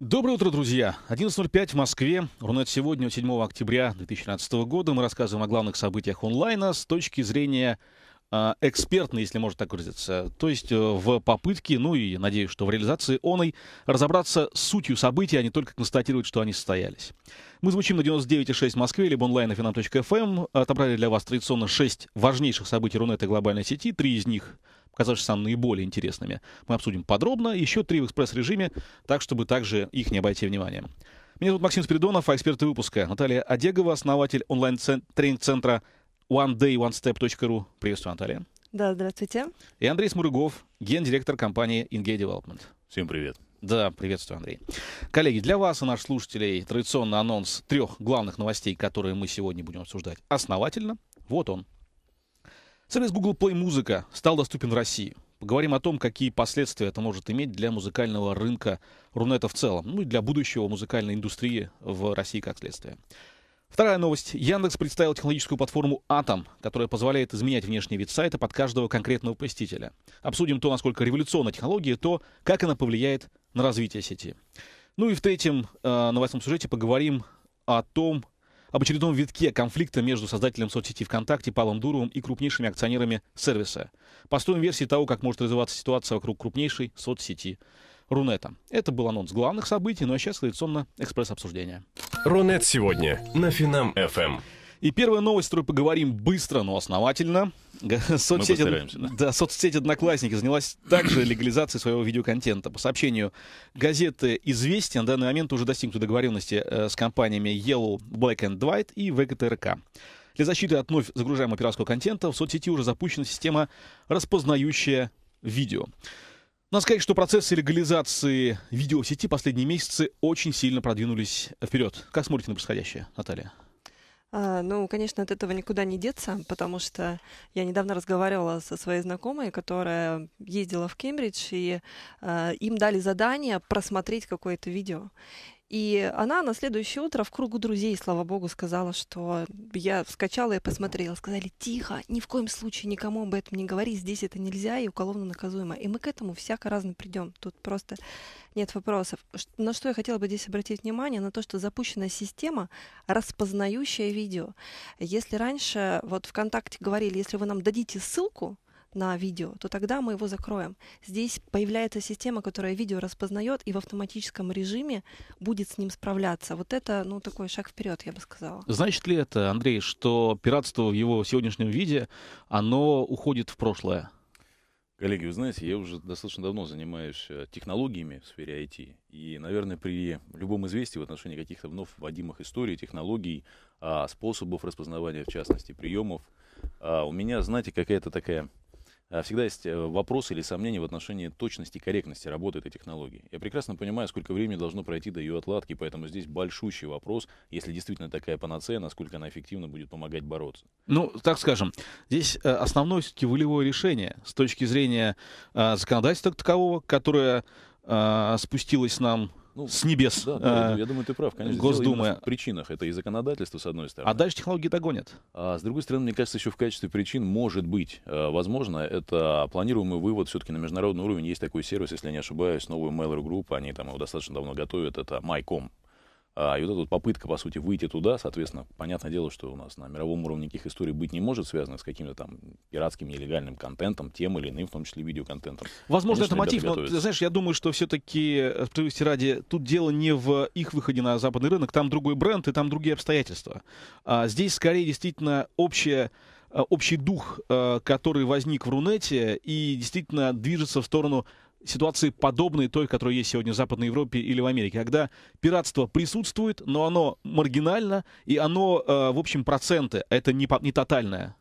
Доброе утро, друзья. 11.05 в Москве. Рунет сегодня, 7 октября 2013 года. Мы рассказываем о главных событиях онлайна с точки зрения э, экспертной, если можно так выразиться. То есть э, в попытке, ну и надеюсь, что в реализации оной, разобраться с сутью событий, а не только констатировать, что они состоялись. Мы звучим на 99.6 в Москве, либо онлайн на эм. Отобрали для вас традиционно 6 важнейших событий Рунета глобальной сети. Три из них — показавшиеся нам наиболее интересными, мы обсудим подробно, еще три в экспресс-режиме, так, чтобы также их не обойти вниманием. Меня зовут Максим Спиридонов, а эксперты выпуска Наталья Одегова, основатель онлайн-тренинг-центра onedayonestep.ru. Приветствую, Наталья. Да, здравствуйте. И Андрей Смурыгов, гендиректор компании Engage Development. Всем привет. Да, приветствую, Андрей. Коллеги, для вас и наших слушателей традиционный анонс трех главных новостей, которые мы сегодня будем обсуждать основательно. Вот он. Сервис Google Play Музыка стал доступен в России. Поговорим о том, какие последствия это может иметь для музыкального рынка Рунета в целом, ну и для будущего музыкальной индустрии в России как следствие. Вторая новость. Яндекс представил технологическую платформу Atom, которая позволяет изменять внешний вид сайта под каждого конкретного посетителя. Обсудим то, насколько революционна технология, то, как она повлияет на развитие сети. Ну и в третьем э, новостном сюжете поговорим о том, об очередном витке конфликта между создателем соцсети ВКонтакте Павлом Дуровым и крупнейшими акционерами сервиса. Построим версии того, как может развиваться ситуация вокруг крупнейшей соцсети Рунета. Это был анонс главных событий, ну а сейчас традиционно экспресс-обсуждение. Рунет сегодня на Финам FM. И первая новость, которую поговорим быстро, но основательно. Соцсеть, да. Да, соцсеть «Одноклассники» занялась также легализацией своего видеоконтента. По сообщению газеты «Известия» на данный момент уже достигнуты договоренности э, с компаниями Yellow, Black and White и ВКТРК. Для защиты от вновь загружаемого пиратского контента в соцсети уже запущена система, распознающая видео. Надо сказать, что процессы легализации видео в сети последние месяцы очень сильно продвинулись вперед. Как смотрите на происходящее, Наталья? А, ну, конечно, от этого никуда не деться, потому что я недавно разговаривала со своей знакомой, которая ездила в Кембридж, и э, им дали задание просмотреть какое-то видео. И она на следующее утро в кругу друзей, слава богу, сказала, что я скачала и посмотрела. Сказали, тихо, ни в коем случае никому об этом не говори, здесь это нельзя и уголовно наказуемо. И мы к этому всяко-разно придем. Тут просто нет вопросов. На что я хотела бы здесь обратить внимание, на то, что запущена система, распознающая видео. Если раньше вот ВКонтакте говорили, если вы нам дадите ссылку, на видео, то тогда мы его закроем. Здесь появляется система, которая видео распознает и в автоматическом режиме будет с ним справляться. Вот это, ну, такой шаг вперед, я бы сказала. Значит ли это, Андрей, что пиратство в его сегодняшнем виде, оно уходит в прошлое? Коллеги, вы знаете, я уже достаточно давно занимаюсь э, технологиями в сфере IT. И, наверное, при любом известии в отношении каких-то вновь вводимых историй, технологий, а, способов распознавания, в частности, приемов, а, у меня, знаете, какая-то такая Э, всегда есть э, вопросы или сомнения в отношении точности и корректности работы этой технологии. Я прекрасно понимаю, сколько времени должно пройти до ее отладки, поэтому здесь большущий вопрос, если действительно такая панацея, насколько она эффективно будет помогать бороться. Ну, так скажем, здесь э, основное все-таки волевое решение с точки зрения законодательства такового, которое спустилось нам ну, с небес. Да, да, а, я думаю, ты прав, конечно. Госдума. В причинах. Это и законодательство, с одной стороны. А дальше технологии догонят. А с другой стороны, мне кажется, еще в качестве причин может быть. Э, возможно, это планируемый вывод все-таки на международный уровень. Есть такой сервис, если я не ошибаюсь, новую Mailer Group. Они там его достаточно давно готовят. Это MyCom. А, и вот эта вот попытка, по сути, выйти туда, соответственно, понятное дело, что у нас на мировом уровне никаких историй быть не может, связанных с каким-то там пиратским нелегальным контентом, тем или иным, в том числе видеоконтентом. Возможно, Конечно, это мотив, но, ты, знаешь, я думаю, что все-таки, справедливости э, ради, тут дело не в их выходе на западный рынок, там другой бренд и там другие обстоятельства. А здесь, скорее, действительно, общее э, общий дух, э, который возник в Рунете и действительно движется в сторону ситуации подобные той, которая есть сегодня в Западной Европе или в Америке, когда пиратство присутствует, но оно маргинально, и оно, э, в общем, проценты, а это не, не тотальное.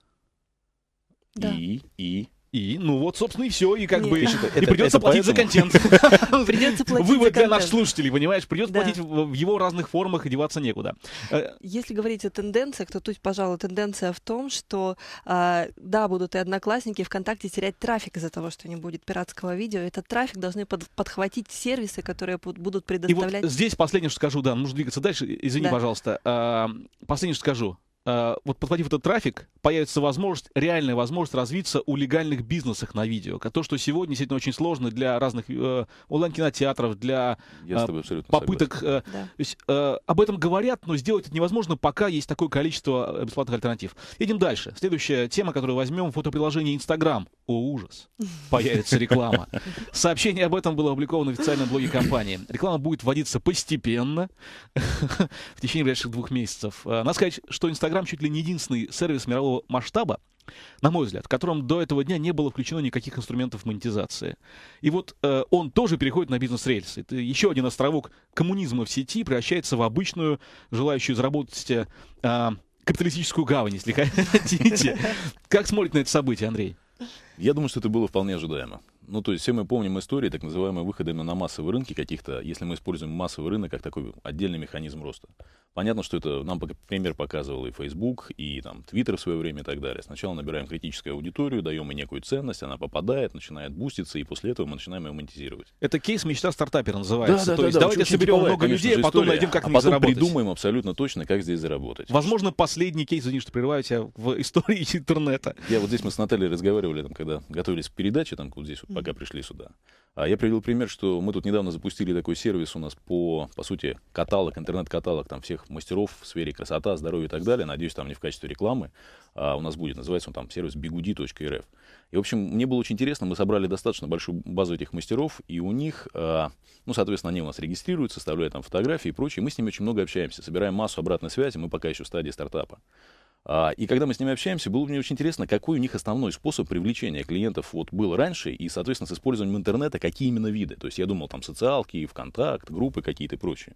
Да. И, и, и, ну вот, собственно, и все. И как Нет. бы это, и придется это платить поэтому. за контент. Придется платить Вывод для наших слушателей, понимаешь? Придется платить в его разных формах и деваться некуда. Э, Если говорить о тенденциях, то тут, пожалуй, тенденция в том, что а, да, будут и одноклассники ВКонтакте терять трафик из-за того, что не будет пиратского видео. Этот трафик должны подхватить сервисы, которые будут предоставлять. И вот здесь последнее, что скажу, да, нужно двигаться дальше. Извини, пожалуйста. А, последнее, что скажу. Э, вот подхватив этот трафик, появится возможность, реальная возможность развиться у легальных бизнесов на видео. То, что сегодня действительно очень сложно для разных э, онлайн-кинотеатров, для э, попыток. Э, да. то есть, э, об этом говорят, но сделать это невозможно, пока есть такое количество э, бесплатных альтернатив. Едем дальше. Следующая тема, которую возьмем, фотоприложение Instagram. О, ужас. Появится реклама. Сообщение об этом было опубликовано в официальном блоге компании. Реклама будет вводиться постепенно в течение ближайших двух месяцев. Э, надо сказать, что Instagram Инстаграм чуть ли не единственный сервис мирового масштаба, на мой взгляд, в котором до этого дня не было включено никаких инструментов монетизации. И вот э, он тоже переходит на бизнес-рельсы. Это еще один островок коммунизма в сети превращается в обычную, желающую заработать э, капиталистическую гавань, если хотите. Как смотрит на это событие, Андрей? Я думаю, что это было вполне ожидаемо. Ну, то есть все мы помним истории так называемые выходы именно на массовые рынки каких-то, если мы используем массовый рынок как такой отдельный механизм роста. Понятно, что это нам пример показывал и Facebook, и там Twitter в свое время и так далее. Сначала набираем критическую аудиторию, даем ей некую ценность, она попадает, начинает буститься, и после этого мы начинаем ее монетизировать. Это кейс «Мечта стартапера» называется. Да, да, То да, есть да, давайте очень, соберем очень много конечно, людей, а потом история. найдем, как а потом заработать. придумаем абсолютно точно, как здесь заработать. Возможно, последний кейс, извини, что прерываю тебя, в истории интернета. Я вот здесь мы с Натальей разговаривали, там, когда готовились к передаче, там, вот здесь, вот, пока пришли сюда. А я привел пример, что мы тут недавно запустили такой сервис у нас по, по сути, каталог, интернет-каталог там всех крутых мастеров в сфере красота, здоровья и так далее. Надеюсь, там не в качестве рекламы, а у нас будет. Называется он там сервис Бигуди.рф. И, в общем, мне было очень интересно. Мы собрали достаточно большую базу этих мастеров, и у них, а, ну, соответственно, они у нас регистрируют, составляют там фотографии и прочее. Мы с ними очень много общаемся, собираем массу обратной связи. Мы пока еще в стадии стартапа. А, и когда мы с ними общаемся, было мне очень интересно, какой у них основной способ привлечения клиентов вот был раньше, и, соответственно, с использованием интернета, какие именно виды. То есть я думал, там, социалки, ВКонтакт, группы какие-то и прочее.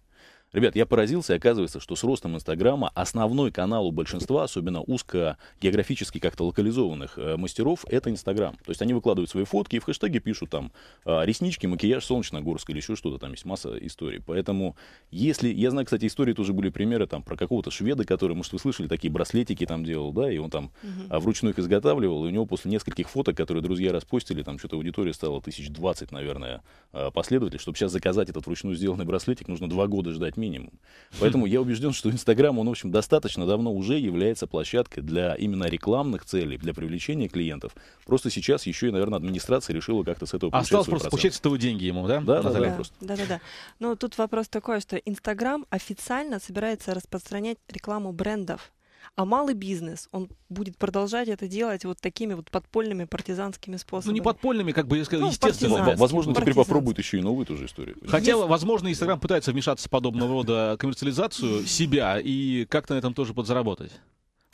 Ребят, я поразился, оказывается, что с ростом Инстаграма основной канал у большинства, особенно узко географически как-то локализованных э, мастеров, это Инстаграм. То есть они выкладывают свои фотки и в хэштеге пишут там э, реснички, макияж Солнечногорск или еще что-то, там есть масса историй. Поэтому если, я знаю, кстати, истории тоже были примеры там про какого-то шведа, который, может, вы слышали, такие браслетики там делал, да, и он там угу. вручную их изготавливал, и у него после нескольких фоток, которые друзья распостили, там что-то аудитория стала тысяч двадцать, наверное, э, последователей, чтобы сейчас заказать этот вручную сделанный браслетик, нужно два года ждать минимум. Хм. Поэтому я убежден, что Инстаграм, он, в общем, достаточно давно уже является площадкой для именно рекламных целей, для привлечения клиентов. Просто сейчас еще и, наверное, администрация решила как-то с этого получать Осталось просто получать с этого деньги ему, да? Да, да, да, да, да, да, Но тут вопрос такой, что Инстаграм официально собирается распространять рекламу брендов. А малый бизнес, он будет продолжать это делать вот такими вот подпольными партизанскими способами. Ну, не подпольными, как бы, я сказал, ну, естественно. Возможно, теперь попробуют еще и новую эту же историю. Хотя, возможно, Инстаграм пытается вмешаться в подобного рода коммерциализацию себя и как-то на этом тоже подзаработать.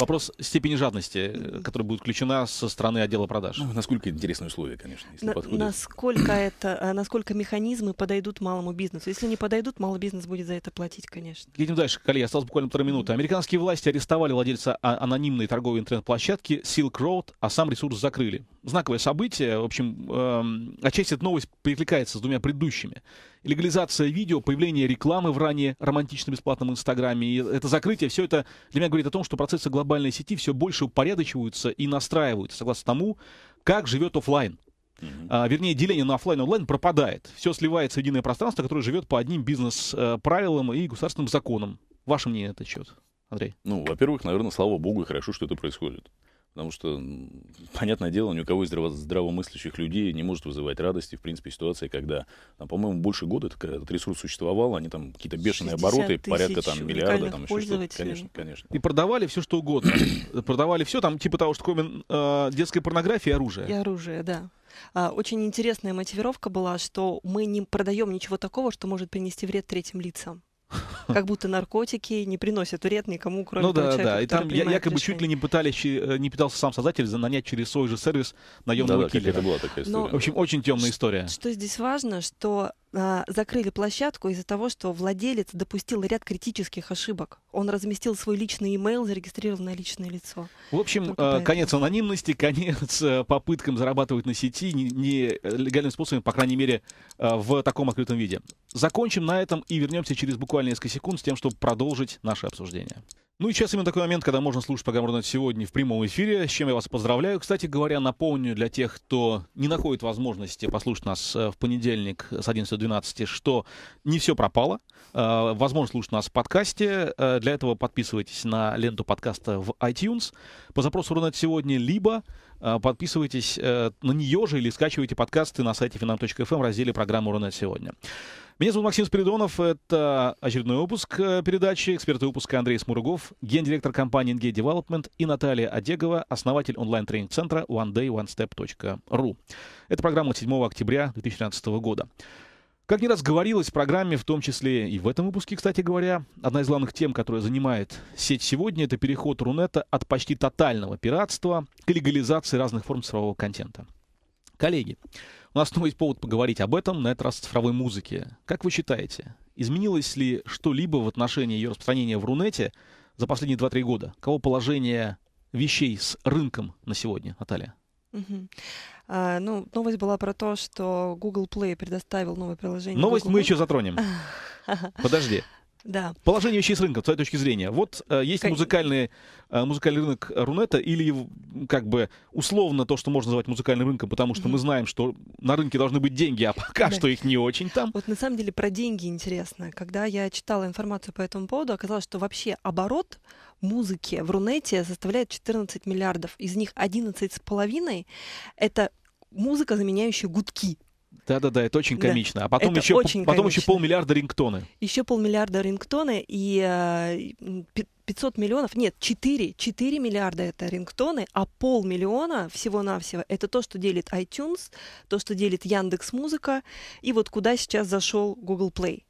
Вопрос степени жадности, э, которая будет включена со стороны отдела продаж. Ну, насколько интересные условия, конечно, если На, подходит. Насколько это, а, насколько механизмы подойдут малому бизнесу. Если не подойдут, малый бизнес будет за это платить, конечно. Едем дальше, коллеги. Осталось буквально полторы минуты. Американские власти арестовали владельца а, анонимной торговой интернет-площадки Silk Road, а сам ресурс закрыли знаковое событие. В общем, эм, отчасти эта новость перекликается с двумя предыдущими. Легализация видео, появление рекламы в ранее романтичном бесплатном Инстаграме, и это закрытие, все это для меня говорит о том, что процессы глобальной сети все больше упорядочиваются и настраиваются, согласно тому, как живет офлайн. Uh-huh. А, вернее, деление на офлайн и онлайн пропадает. Все сливается в единое пространство, которое живет по одним бизнес-правилам э, и государственным законам. Ваше мнение на этот счет, Андрей? Ну, во-первых, наверное, слава богу, хорошо, что это происходит. Потому что, понятное дело, ни у кого из здравомыслящих людей не может вызывать радости, в принципе, ситуация, когда, там, по-моему, больше года этот ресурс существовал, они там какие-то бешеные обороты, порядка там миллиарда, там еще что-то. Конечно, конечно. И продавали все, что угодно. продавали все, там, типа того, что кроме э, детской порнографии и оружия. И оружие, да. А, очень интересная мотивировка была, что мы не продаем ничего такого, что может принести вред третьим лицам. Как будто наркотики не приносят вред никому, кроме Ну да, человека, да. И там я, якобы решение. чуть ли не пытались, э, не пытался сам создатель нанять через свой же сервис наемного да, киллера. Да, была такая история. Но, в общем, очень темная история. Что здесь важно, что а, закрыли площадку из-за того, что владелец допустил ряд критических ошибок. Он разместил свой личный имейл, зарегистрировал на личное лицо. В общем, э, конец анонимности, конец э, попыткам зарабатывать на сети не, не э, легальным способом, по крайней мере, э, в таком открытом виде. Закончим на этом и вернемся через буквально несколько секунд с тем, чтобы продолжить наше обсуждение. Ну и сейчас именно такой момент, когда можно слушать программу «Рунет сегодня» в прямом эфире, с чем я вас поздравляю. Кстати говоря, напомню для тех, кто не находит возможности послушать нас э, в понедельник с 11 до 12, что не все пропало. Э, возможно слушать нас в подкасте. Э, для этого подписывайтесь на ленту подкаста в iTunes по запросу «Рунет сегодня», либо Э, подписывайтесь э, на нее же или скачивайте подкасты на сайте finam.fm эм в разделе программы «Рунет сегодня». Меня зовут Максим Спиридонов. Это очередной выпуск э, передачи. Эксперты выпуска Андрей Смургов, гендиректор компании NG Development и Наталья Одегова, основатель онлайн-тренинг-центра onedayonestep.ru. Это программа 7 октября 2013 года. Как не раз говорилось в программе, в том числе и в этом выпуске, кстати говоря, одна из главных тем, которая занимает сеть сегодня, это переход Рунета от почти тотального пиратства к легализации разных форм цифрового контента. Коллеги, у нас снова есть повод поговорить об этом, на этот раз цифровой музыке. Как вы считаете, изменилось ли что-либо в отношении ее распространения в Рунете за последние 2-3 года? Кого положение вещей с рынком на сегодня, Наталья? А, ну, новость была про то, что Google Play предоставил новое приложение. Новость Google мы еще затронем. Подожди. Да. Положение вещей с рынком, с твоей точки зрения. Вот э, есть как... музыкальный, э, музыкальный рынок Рунета или как бы условно то, что можно назвать музыкальным рынком, потому что mm-hmm. мы знаем, что на рынке должны быть деньги, а пока да. что их не очень там. Вот на самом деле про деньги интересно. Когда я читала информацию по этому поводу, оказалось, что вообще оборот музыки в Рунете составляет 14 миллиардов. Из них 11,5 — это музыка, заменяющая гудки. Да-да-да, это очень комично. А потом, это еще, очень потом комично. еще полмиллиарда рингтоны. Еще полмиллиарда рингтоны и 500 э, миллионов, нет, 4, 4 миллиарда это рингтоны, а полмиллиона всего-навсего это то, что делит iTunes, то, что делит Яндекс Музыка и вот куда сейчас зашел Google Play.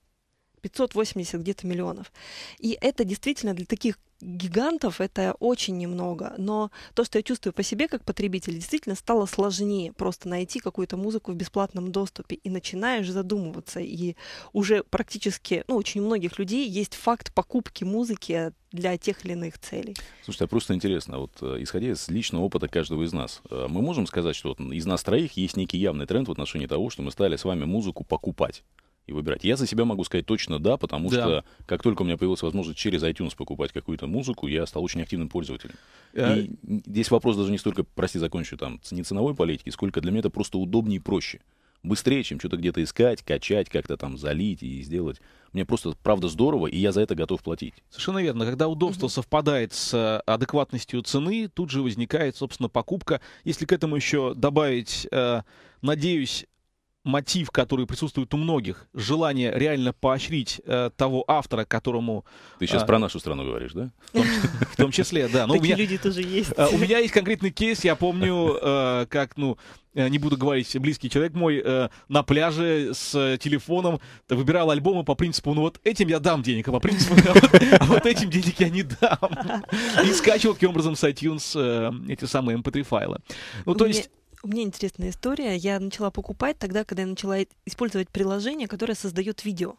580 где-то миллионов. И это действительно для таких гигантов это очень немного, но то, что я чувствую по себе как потребитель, действительно стало сложнее просто найти какую-то музыку в бесплатном доступе и начинаешь задумываться. И уже практически, ну, очень у многих людей есть факт покупки музыки для тех или иных целей. Слушай, а просто интересно, вот э, исходя из личного опыта каждого из нас, э, мы можем сказать, что вот из нас троих есть некий явный тренд в отношении того, что мы стали с вами музыку покупать? и выбирать. Я за себя могу сказать точно да, потому да. что как только у меня появилась возможность через iTunes покупать какую-то музыку, я стал очень активным пользователем. А... И здесь вопрос даже не столько, прости, закончу, там, не ценовой политики, сколько для меня это просто удобнее и проще. Быстрее, чем что-то где-то искать, качать, как-то там залить и сделать. Мне просто, правда, здорово, и я за это готов платить. Совершенно верно. Когда удобство угу. совпадает с э, адекватностью цены, тут же возникает, собственно, покупка. Если к этому еще добавить, э, надеюсь, мотив, который присутствует у многих, желание реально поощрить э, того автора, которому... Ты сейчас э, про нашу страну говоришь, да? В том, в том числе, да. Но ну, Такие у меня, люди тоже есть. Э, у меня есть конкретный кейс, я помню, э, как, ну, э, не буду говорить, близкий человек мой э, на пляже с э, телефоном выбирал альбомы по принципу, ну вот этим я дам денег, а по принципу, а вот, а вот этим денег я не дам. И скачивал таким образом с iTunes э, эти самые mp3 эм файлы. Ну, то есть... У меня интересная история. Я начала покупать тогда, когда я начала использовать приложение, которое создает видео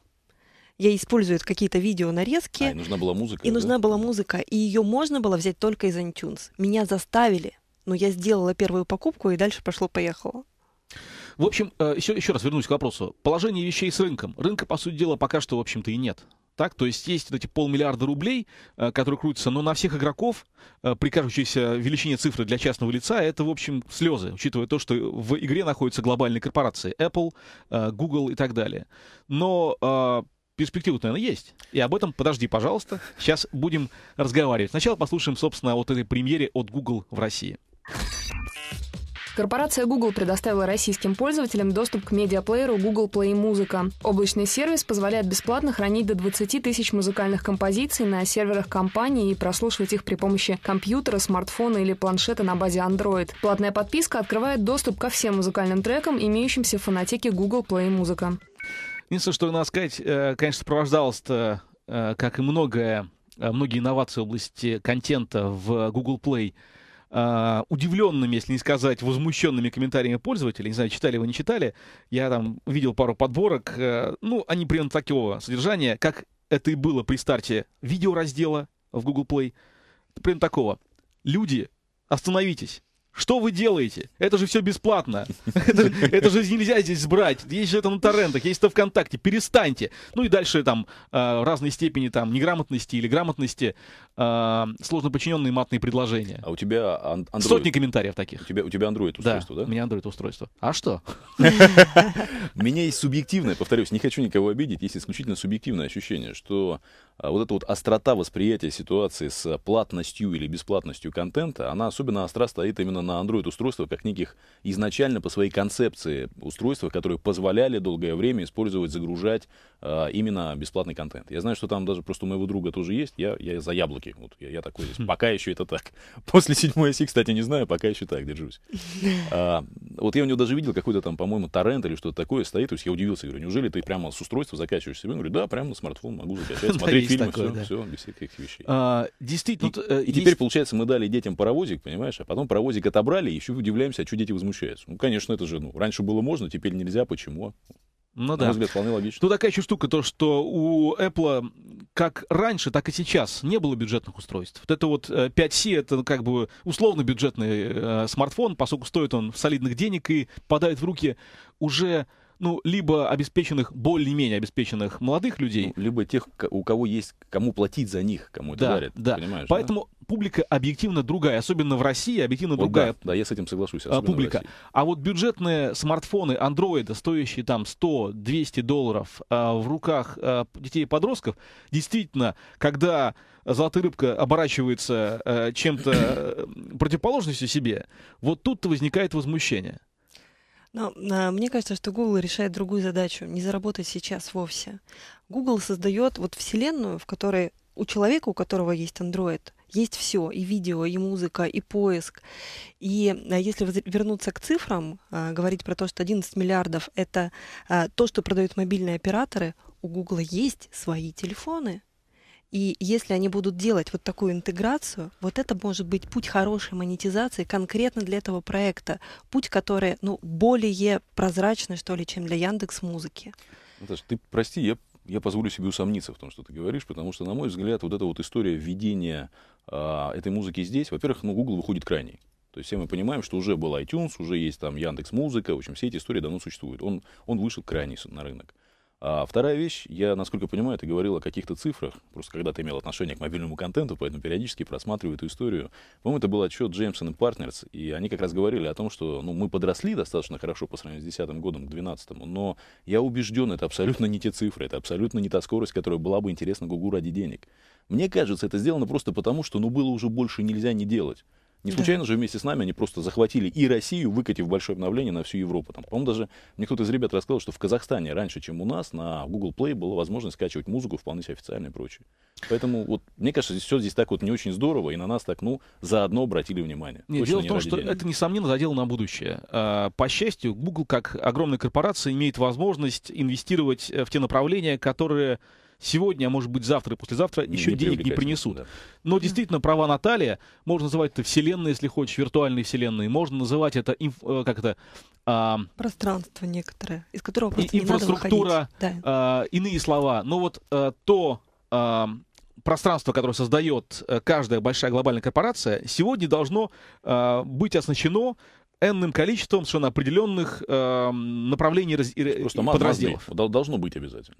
я использую какие-то видео нарезки. А, и нужна была музыка. И да? нужна была музыка. И ее можно было взять только из iTunes. Меня заставили, но я сделала первую покупку и дальше пошло-поехало. В общем, еще, э, еще раз вернусь к вопросу. Положение вещей с рынком. Рынка, по сути дела, пока что, в общем-то, и нет. Так, то есть есть вот эти полмиллиарда рублей, э, которые крутятся, но на всех игроков э, при кажущейся величине цифры для частного лица это, в общем, слезы, учитывая то, что в игре находятся глобальные корпорации Apple, э, Google и так далее. Но перспективы, наверное, есть. И об этом подожди, пожалуйста. Сейчас будем разговаривать. Сначала послушаем, собственно, вот этой премьере от Google в России. Корпорация Google предоставила российским пользователям доступ к медиаплееру Google Play Музыка. Облачный сервис позволяет бесплатно хранить до 20 тысяч музыкальных композиций на серверах компании и прослушивать их при помощи компьютера, смартфона или планшета на базе Android. Платная подписка открывает доступ ко всем музыкальным трекам, имеющимся в фонотеке Google Play Музыка. Единственное, что надо сказать, э, конечно, сопровождалось-то, э, как и многое, э, многие инновации в области контента в Google Play – э, удивленными, если не сказать, возмущенными комментариями пользователей. Не знаю, читали вы, не читали. Я там видел пару подборок. Э, ну, они примерно такого содержания, как это и было при старте видеораздела в Google Play. Примерно такого. Люди, остановитесь. Что вы делаете? Это же все бесплатно. Это, это же нельзя здесь брать. Есть же это на торрентах, есть это ВКонтакте. Перестаньте. Ну и дальше там э, а, разной степени там неграмотности или грамотности э, а, сложно подчиненные матные предложения. А у тебя ан- Android... Сотни комментариев таких. У тебя, у тебя Android устройство, да? да? У меня Android устройство. А что? У меня есть субъективное, повторюсь, не хочу никого обидеть, есть исключительно субъективное ощущение, что а вот эта вот острота восприятия ситуации с платностью или бесплатностью контента, она особенно остра стоит именно на Android-устройствах, как неких изначально по своей концепции устройств, которые позволяли долгое время использовать, загружать э, именно бесплатный контент. Я знаю, что там даже просто у моего друга тоже есть, я, я за яблоки, вот я, я такой здесь, хм. пока еще это так. После 7 оси, кстати, не знаю, пока еще так держусь. А, вот я у него даже видел какой-то там, по-моему, торрент или что-то такое стоит, то есть я удивился, говорю, неужели ты прямо с устройства закачиваешь себе? Говорю, да, прямо на смартфон могу закачать, смотреть фильмы, такой, все, да. все, без всяких вещей. А, действительно. И, тут, э, и есть... теперь, получается, мы дали детям паровозик, понимаешь, а потом паровозик отобрали, и еще удивляемся, а что дети возмущаются. Ну, конечно, это же, ну, раньше было можно, теперь нельзя, почему? Ну да. На взгляд, вполне логично. Тут такая еще штука, то, что у Apple как раньше, так и сейчас не было бюджетных устройств. Вот это вот 5C, э, это ну, как бы условно бюджетный э, смартфон, поскольку стоит он в солидных денег и падает в руки уже ну, либо обеспеченных, более-менее обеспеченных молодых людей. Ну, либо тех, у кого есть, кому платить за них, кому это да, дарят. Да, понимаешь, поэтому да? публика объективно другая, особенно в России, объективно вот другая. Да, да, я с этим соглашусь. А, публика. А вот бюджетные смартфоны Android, стоящие там 100-200 долларов а, в руках а, детей и подростков, действительно, когда золотая рыбка оборачивается а, чем-то э, противоположностью себе, вот тут возникает возмущение. Но а, мне кажется, что Google решает другую задачу, не заработать сейчас вовсе. Google создает вот вселенную, в которой у человека, у которого есть Android, есть все, и видео, и музыка, и поиск. И а, если вернуться к цифрам, а, говорить про то, что 11 миллиардов — это а, то, что продают мобильные операторы, у Google есть свои телефоны — и если они будут делать вот такую интеграцию, вот это может быть путь хорошей монетизации конкретно для этого проекта. Путь, который ну, более прозрачный, что ли, чем для Яндекс Музыки. Наташа, ты прости, я, я позволю себе усомниться в том, что ты говоришь, потому что, на мой взгляд, вот эта вот история введения э, этой музыки здесь, во-первых, ну, Google выходит крайний. То есть все мы понимаем, что уже был iTunes, уже есть там Яндекс Музыка, в общем, все эти истории давно существуют. Он, он вышел крайний на рынок. А вторая вещь, я, насколько понимаю, ты говорил о каких-то цифрах, просто когда ты имел отношение к мобильному контенту, поэтому периодически просматриваю эту историю. По-моему, это был отчет Джеймсон и Партнерс, и они как раз говорили о том, что ну, мы подросли достаточно хорошо по сравнению с 2010 годом, к 2012, но я убежден, это абсолютно не те цифры, это абсолютно не та скорость, которая была бы интересна Гугу ради денег. Мне кажется, это сделано просто потому, что ну, было уже больше нельзя не делать. Не случайно да. же вместе с нами они просто захватили и Россию, выкатив большое обновление на всю Европу. Там, по-моему, даже мне кто-то из ребят рассказал, что в Казахстане раньше, чем у нас, на Google Play была возможность скачивать музыку вполне себе официально и прочее. Поэтому вот мне кажется, здесь все здесь так вот не очень здорово, и на нас так, ну, заодно обратили внимание. Нет, Точно дело не в том, что денег. это, несомненно, задело на будущее. А, по счастью, Google, как огромная корпорация, имеет возможность инвестировать э, в те направления, которые сегодня, а может быть завтра и послезавтра еще не денег не принесут. Да. Но действительно, права Наталья, можно называть это вселенной, если хочешь, виртуальной вселенной, можно называть это, инф, э, как это... А, Пространство некоторое, из которого просто и, не Инфраструктура, надо выходить. а, иные слова. Но вот а, то... А, пространство, которое создает э, каждая большая глобальная корпорация, сегодня должно э, быть оснащено энным количеством совершенно определенных э, направлений раз... Просто подразделов. должно быть обязательно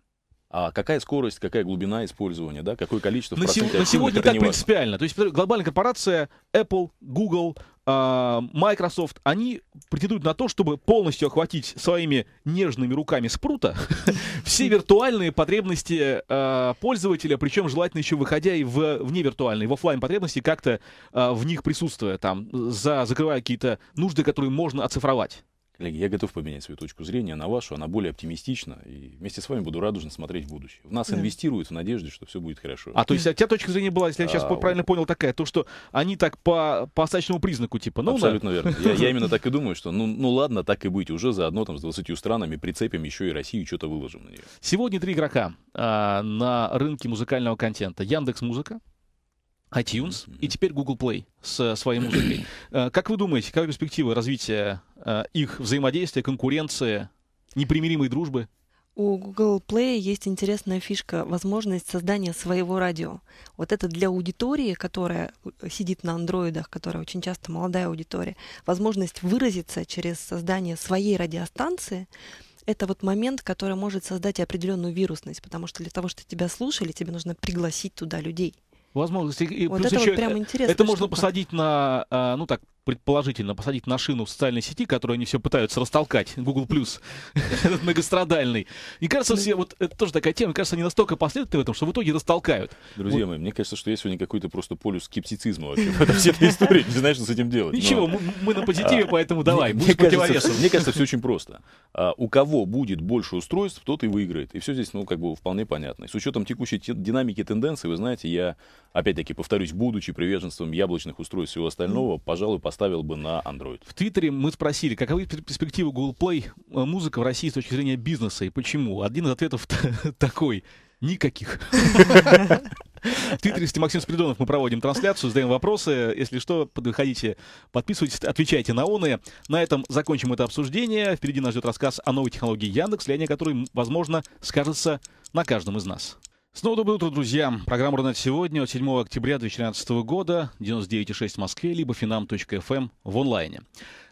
а какая скорость, какая глубина использования, да, какое количество. На, сего, на сегодня так принципиально. То есть глобальная корпорация, Apple, Google, а, Microsoft, они претендуют на то, чтобы полностью охватить своими нежными руками спрута все виртуальные потребности а, пользователя, причем желательно еще выходя и в, в невиртуальные, в офлайн потребности, как-то а, в них присутствуя, там, за, закрывая какие-то нужды, которые можно оцифровать. Коллеги, я готов поменять свою точку зрения на вашу, она более оптимистична, и вместе с вами буду радужно смотреть в будущее. В нас да. инвестируют в надежде, что все будет хорошо. А то есть а тебя точка зрения была, если я сейчас а, правильно вот. понял, такая, то что они так по, по остаточному признаку типа, ну Абсолютно да. верно. Я, я именно так и думаю, что ну, ну ладно, так и быть, уже заодно там с 20 странами прицепим еще и Россию, что-то выложим на нее. Сегодня три игрока а, на рынке музыкального контента. Яндекс Музыка, iTunes и теперь Google Play со э, своей музыкой. Э, как вы думаете, как перспективы развития э, их взаимодействия, конкуренции, непримиримой дружбы? У Google Play есть интересная фишка, возможность создания своего радио. Вот это для аудитории, которая сидит на андроидах, которая очень часто молодая аудитория, возможность выразиться через создание своей радиостанции, это вот момент, который может создать определенную вирусность, потому что для того, чтобы тебя слушали, тебе нужно пригласить туда людей возможности. И вот плюс это еще, вот прям э, интересно. Это можно посадить на, э, ну так, предположительно, посадить на шину в социальной сети, которую они все пытаются растолкать, Google+, этот многострадальный. Мне кажется, все, вот это тоже такая тема, мне кажется, они настолько последовательны в этом, что в итоге растолкают. Друзья мои, мне кажется, что я сегодня какой-то просто полюс скептицизма вообще в этой всей этой истории, не знаешь, что с этим делать. Ничего, мы на позитиве, а, поэтому давай, будь противовесом. Мне кажется, все очень просто. А, у кого будет больше устройств, тот и выиграет. И все здесь, ну, как бы вполне понятно. И с учетом текущей динамики тенденций, вы знаете, я, опять-таки, повторюсь, будучи приверженцем яблочных устройств и всего остального, пожалуй, поставил бы на Android. В Твиттере мы спросили, каковы перспективы Google Play э, музыка в России с точки зрения бизнеса и почему. Один из ответов такой. Никаких. В Твиттере с Максим Спиридонов мы проводим трансляцию, задаем вопросы. Если что, подходите, подписывайтесь, отвечайте на оные. На этом закончим это обсуждение. Впереди нас ждет рассказ о новой технологии Яндекс, влияние которой, возможно, скажется на каждом из нас. Снова доброе утро, друзья. Программа «Рунет сегодня» 7 октября 2013 года, 99,6 в Москве, либо finam.fm эм в онлайне.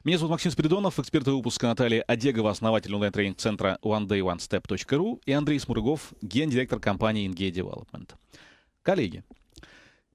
Меня зовут Максим Спиридонов, эксперты выпуска Наталья Одегова, основатель онлайн-тренинг-центра onedayonestep.ru и Андрей Смургов, гендиректор компании InGay Development. Коллеги,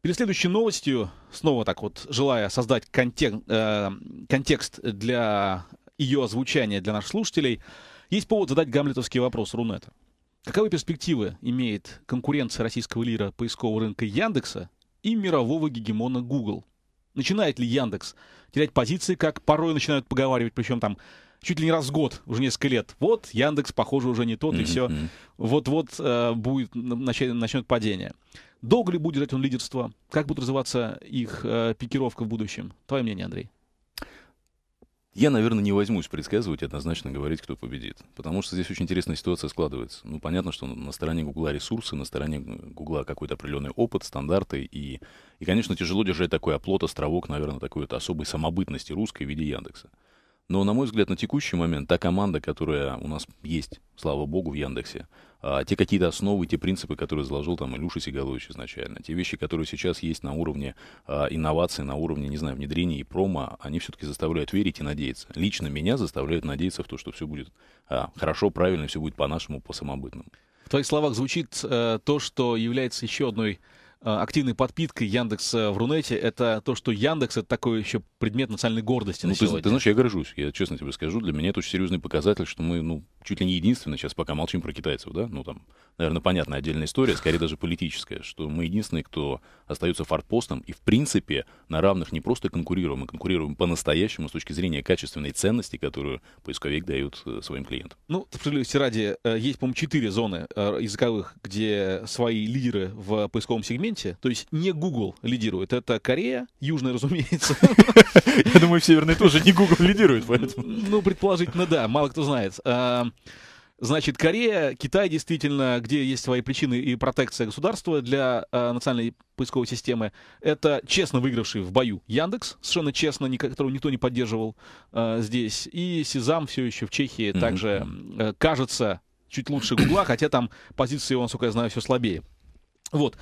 перед следующей новостью, снова так вот, желая создать контек- э, контекст для ее озвучания для наших слушателей, есть повод задать гамлетовский вопрос Рунета – Каковы перспективы имеет конкуренция российского лира поискового рынка Яндекса и мирового гегемона Google? Начинает ли Яндекс терять позиции, как порой начинают поговаривать, причем там чуть ли не раз в год, уже несколько лет. Вот Яндекс, похоже, уже не тот, mm-hmm. и все. Вот-вот э, будет начнет, начнет падение. Долго ли будет держать он лидерство? Как будет развиваться их э, пикировка в будущем? Твое мнение, Андрей. Я, наверное, не возьмусь предсказывать и однозначно говорить, кто победит. Потому что здесь очень интересная ситуация складывается. Ну, понятно, что на стороне Гугла ресурсы, на стороне Гугла какой-то определенный опыт, стандарты. И, и, конечно, тяжело держать такой оплот, островок, наверное, такой вот особой самобытности русской в виде Яндекса. Но, на мой взгляд, на текущий момент та команда, которая у нас есть, слава богу, в Яндексе, а, те какие-то основы, те принципы, которые заложил там Илюша Сигалович изначально, те вещи, которые сейчас есть на уровне а, инноваций, на уровне, не знаю, внедрения и промо, они все-таки заставляют верить и надеяться. Лично меня заставляют надеяться в то, что все будет а, хорошо, правильно, все будет по-нашему, по-самобытному. В твоих словах звучит э, то, что является еще одной Э, активной подпиткой Яндекса э, в Рунете это то, что Яндекс — это такой еще предмет национальной гордости ну, на ты, сегодня. Ты знаешь, я горжусь. Я честно тебе скажу, для меня это очень серьезный показатель, что мы ну, чуть ли не единственное сейчас пока молчим про китайцев, да, ну там, наверное, понятная отдельная история, скорее даже политическая, что мы единственные, кто остается форпостом и, в принципе, на равных не просто конкурируем, мы а конкурируем по-настоящему с точки зрения качественной ценности, которую поисковик дает э, своим клиентам. Ну, справедливости ради, э, есть, по-моему, четыре зоны э, языковых, где свои лидеры в поисковом сегменте, то есть не Google лидирует, это Корея, Южная, разумеется. Я думаю, в Северной тоже не Google лидирует, поэтому... Ну, предположительно, да, мало кто знает. Эм, Значит, Корея, Китай действительно, где есть свои причины и протекция государства для э, национальной поисковой системы, это честно выигравший в бою Яндекс, совершенно честно, ни, которого никто не поддерживал э, здесь, и Сезам все еще в Чехии mm-hmm. также э, кажется чуть лучше Гугла, хотя там позиции его, насколько я знаю, все слабее. Вот.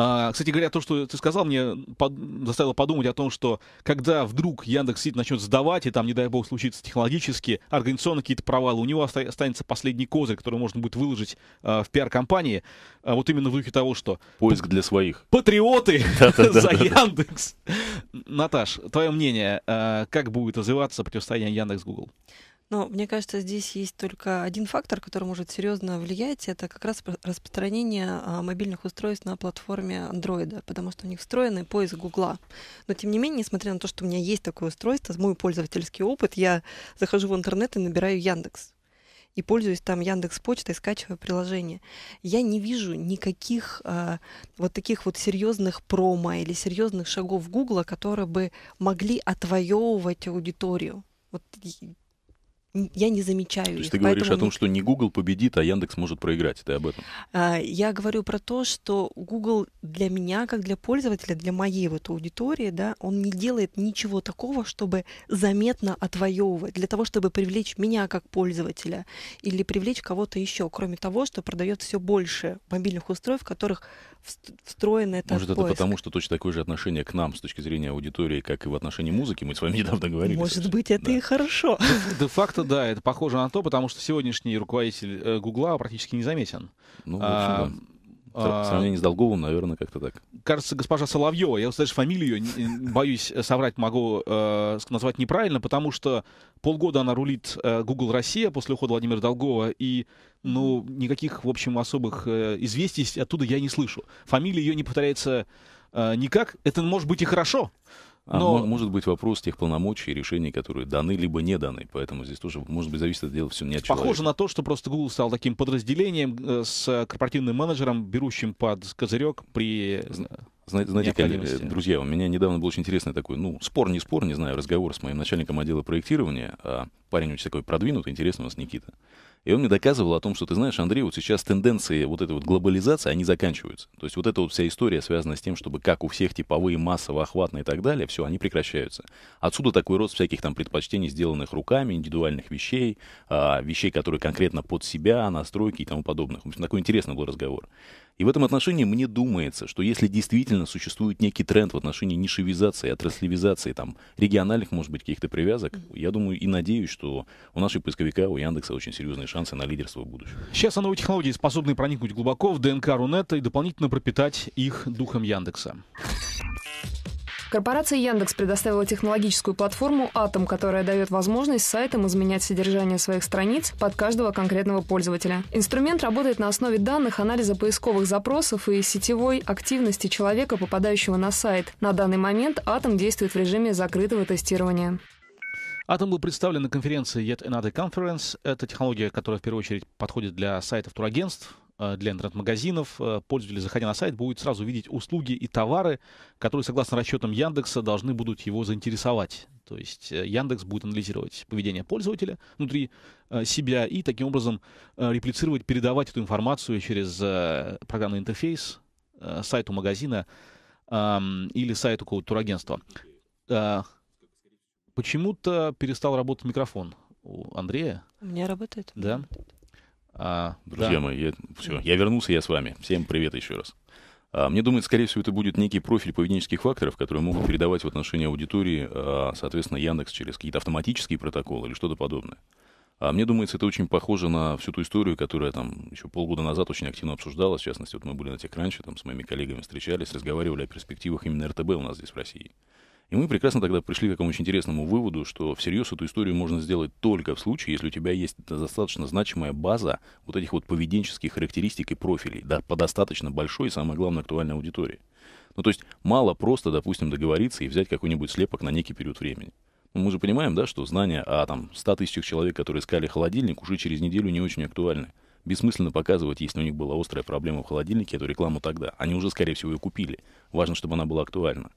А, кстати говоря, то, что ты сказал, мне под... заставило подумать о том, что когда вдруг Яндекс действительно начнет сдавать, и там, не дай бог, случится технологически, организационно какие-то провалы, у него останется последний козырь, который можно будет выложить а, в пиар-компании, а, вот именно в духе того, что... Поиск для своих. Патриоты за Яндекс. Наташ, твое мнение, а, как будет развиваться противостояние Яндекс-Гугл? Но мне кажется, здесь есть только один фактор, который может серьезно влиять. Это как раз распространение а, мобильных устройств на платформе Android, потому что у них встроенный поиск Гугла. Но тем не менее, несмотря на то, что у меня есть такое устройство, мой пользовательский опыт, я захожу в интернет и набираю Яндекс и пользуюсь там Яндекс Почтой, скачивая приложение. Я не вижу никаких э, вот таких вот серьезных промо или серьезных шагов Гугла, которые бы могли отвоевывать аудиторию. Вот я не замечаю То есть их. ты говоришь о том, не... что не Google победит, а Яндекс может проиграть. Ты об этом? А, я говорю про то, что Google для меня, как для пользователя, для моей вот аудитории, да, он не делает ничего такого, чтобы заметно отвоевывать, для того, чтобы привлечь меня как пользователя или привлечь кого-то еще, кроме того, что продает все больше мобильных устройств, в которых встроено это Может, это потому, что точно такое же отношение к нам с точки зрения аудитории, как и в отношении музыки. Мы с вами недавно говорили. Может быть, это да. и хорошо. Де-факто да, это похоже на то, потому что сегодняшний руководитель э, Гугла практически незаметен. Ну, в а, общем, а, да. В сравнении с Долговым, наверное, как-то так. Кажется, госпожа Соловьева, я даже фамилию, э, боюсь э, соврать, могу э, назвать неправильно, потому что полгода она рулит э, Google Россия после ухода Владимира Долгова, и ну, никаких, в общем, особых э, известий оттуда я не слышу. Фамилия ее не повторяется э, никак. Это может быть и хорошо, а Но... А, может быть вопрос тех полномочий и решений, которые даны либо не даны. Поэтому здесь тоже, может быть, зависит от дела все не от Похоже человека. на то, что просто Google стал таким подразделением э, с корпоративным менеджером, берущим под козырек при э, знаете, знаете э, друзья, у меня недавно был очень интересный такой, ну, спор, не спор, не знаю, разговор с моим начальником отдела проектирования. А парень очень такой продвинутый, интересный у нас Никита. И он мне доказывал о том, что, ты знаешь, Андрей, вот сейчас тенденции вот этой вот глобализации, они заканчиваются. То есть вот эта вот вся история, связана с тем, чтобы как у всех типовые, массово охватные и так далее, все, они прекращаются. Отсюда такой рост всяких там предпочтений, сделанных руками, индивидуальных вещей, а, вещей, которые конкретно под себя, настройки и тому подобных. В общем, такой интересный был разговор. И в этом отношении мне думается, что если действительно существует некий тренд в отношении нишевизации, отраслевизации, там, региональных, может быть, каких-то привязок, я думаю и надеюсь, что у нашей поисковика, у Яндекса очень серьезные шансы шансы на лидерство в будущем. Сейчас новые технологии способны проникнуть глубоко в ДНК Рунета и дополнительно пропитать их духом Яндекса. Корпорация Яндекс предоставила технологическую платформу «Атом», которая дает возможность сайтам изменять содержание своих страниц под каждого конкретного пользователя. Инструмент работает на основе данных анализа поисковых запросов и сетевой активности человека, попадающего на сайт. На данный момент «Атом» действует в режиме закрытого тестирования. Атом был представлен на конференции Yet Another Conference. Это технология, которая в первую очередь подходит для сайтов турагентств, э, для интернет-магазинов. Э, пользователи, заходя на сайт, будут сразу видеть услуги и товары, которые, согласно расчетам Яндекса, должны будут его заинтересовать. То есть э, Яндекс будет анализировать поведение пользователя внутри себя и таким образом реплицировать, передавать эту информацию через программный интерфейс сайту магазина или сайту какого-то турагентства. Почему-то перестал работать микрофон у Андрея. У меня работает. Да. А, Друзья да. мои, я, все, я вернулся, я с вами. Всем привет еще раз. А, мне думается, скорее всего, это будет некий профиль поведенческих факторов, которые могут передавать в отношении аудитории, а, соответственно, Яндекс через какие-то автоматические протоколы или что-то подобное. А мне думается, это очень похоже на всю ту историю, которая там еще полгода назад очень активно обсуждалась. В частности, вот мы были на тех раньше, там с моими коллегами встречались, разговаривали о перспективах именно РТБ у нас здесь в России. И мы прекрасно тогда пришли к такому очень интересному выводу, что всерьез эту историю можно сделать только в случае, если у тебя есть достаточно значимая база вот этих вот поведенческих характеристик и профилей, да, по достаточно большой и, самое главное, актуальной аудитории. Ну, то есть мало просто, допустим, договориться и взять какой-нибудь слепок на некий период времени. Ну, мы же понимаем, да, что знания о там 100 тысячах человек, которые искали холодильник, уже через неделю не очень актуальны. Бессмысленно показывать, если у них была острая проблема в холодильнике, эту рекламу тогда. Они уже, скорее всего, ее купили. Важно, чтобы она была актуальна.